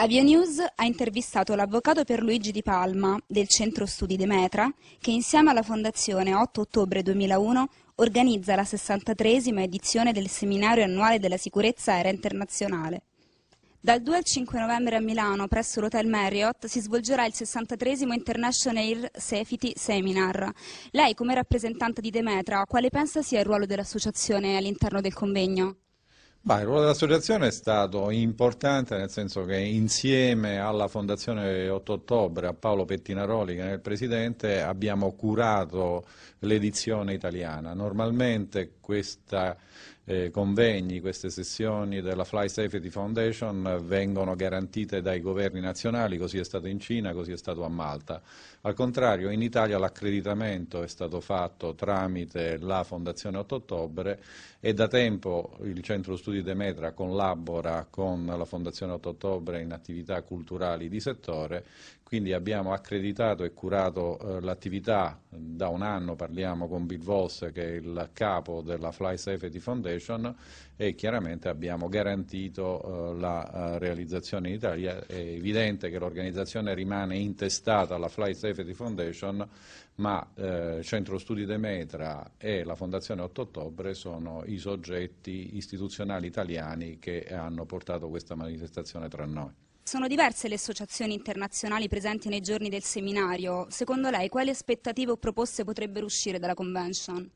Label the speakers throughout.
Speaker 1: Avionews ha intervistato l'avvocato per Luigi Di Palma del Centro Studi Demetra che insieme alla Fondazione 8 ottobre 2001 organizza la 63esima edizione del seminario annuale della sicurezza aerea internazionale. Dal 2 al 5 novembre a Milano, presso l'Hotel Marriott, si svolgerà il 63 International Air Safety Seminar. Lei, come rappresentante di Demetra, quale pensa sia il ruolo dell'associazione all'interno del convegno?
Speaker 2: Bah, il ruolo dell'associazione è stato importante nel senso che insieme alla Fondazione 8 ottobre, a Paolo Pettinaroli che è il presidente, abbiamo curato l'edizione italiana. Normalmente questa eh, convegni, queste sessioni della Fly Safety Foundation vengono garantite dai governi nazionali, così è stato in Cina, così è stato a Malta. Al contrario, in Italia l'accreditamento è stato fatto tramite la Fondazione 8 ottobre e da tempo il Centro Studi Demetra collabora con la Fondazione 8 ottobre in attività culturali di settore, quindi abbiamo accreditato e curato eh, l'attività eh, da un anno, parliamo con Bill Voss che è il capo della Fly Safety Foundation, Foundation e chiaramente abbiamo garantito eh, la uh, realizzazione in Italia. È evidente che l'organizzazione rimane intestata alla Flight Safety Foundation, ma eh, Centro Studi Demetra e la Fondazione 8 Ottobre sono i soggetti istituzionali italiani che hanno portato questa manifestazione tra noi.
Speaker 1: Sono diverse le associazioni internazionali presenti nei giorni del seminario. Secondo lei quali aspettative o proposte potrebbero uscire dalla convention?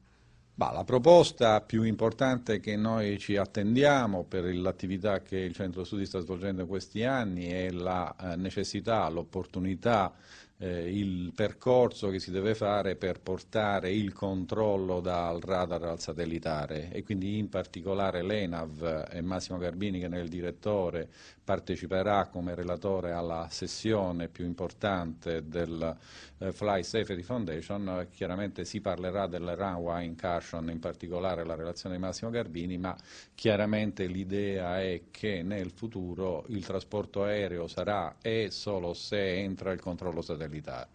Speaker 2: Bah, la proposta più importante che noi ci attendiamo per l'attività che il Centro Studi sta svolgendo in questi anni è la eh, necessità, l'opportunità eh, il percorso che si deve fare per portare il controllo dal radar al satellitare e quindi in particolare l'ENAV e Massimo Garbini che nel direttore parteciperà come relatore alla sessione più importante del eh, Fly Safety Foundation, chiaramente si parlerà del runway incursion, in particolare la relazione di Massimo Garbini, ma chiaramente l'idea è che nel futuro il trasporto aereo sarà e solo se entra il controllo satellitare specialità.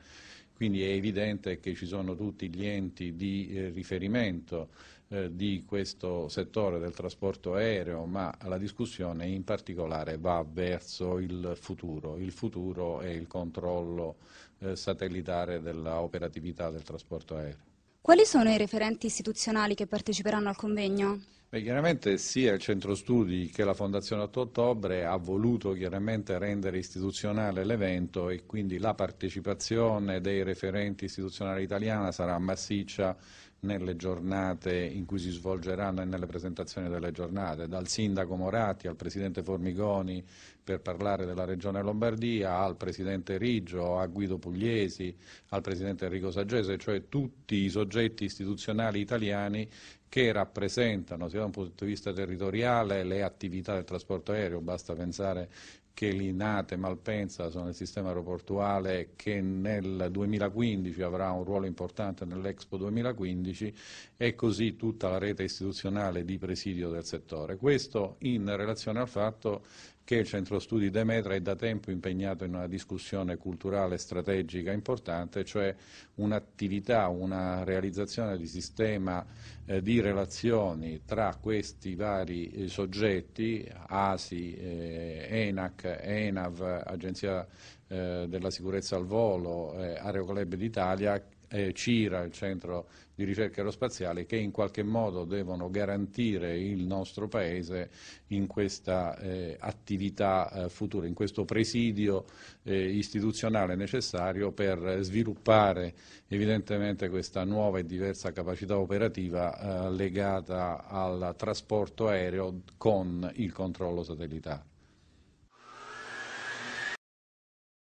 Speaker 2: Quindi è evidente che ci sono tutti gli enti di eh, riferimento eh, di questo settore del trasporto aereo, ma la discussione in particolare va verso il futuro. Il futuro è il controllo eh, satellitare dell'operatività del trasporto aereo.
Speaker 1: Quali sono i referenti istituzionali che parteciperanno al convegno?
Speaker 2: Beh, chiaramente sia il centro studi che la Fondazione 8 ottobre ha voluto chiaramente rendere istituzionale l'evento e quindi la partecipazione dei referenti istituzionali italiana sarà massiccia nelle giornate in cui si svolgeranno e nelle presentazioni delle giornate, dal sindaco Moratti al presidente Formigoni per parlare della regione Lombardia, al presidente Riggio, a Guido Pugliesi, al presidente Enrico Saggese, cioè tutti i soggetti istituzionali italiani che rappresentano sia da un punto di vista territoriale le attività del trasporto aereo, basta pensare che l'INATE Malpensa sono il sistema aeroportuale che nel 2015 avrà un ruolo importante nell'Expo 2015 2011 e così tutta la rete istituzionale di presidio del settore. Questo in relazione al fatto che il Centro Studi Demetra è da tempo impegnato in una discussione culturale strategica importante, cioè un'attività, una realizzazione di sistema eh, di relazioni tra questi vari eh, soggetti, ASI, eh, ENAC, ENAV, Agenzia eh, della sicurezza al volo, eh, Aeroclub d'Italia eh, CIRA, il Centro di Ricerca Aerospaziale, che in qualche modo devono garantire il nostro Paese in questa eh, attività eh, futura, in questo presidio eh, istituzionale necessario per sviluppare evidentemente questa nuova e diversa capacità operativa eh, legata al trasporto aereo con il controllo satellitare.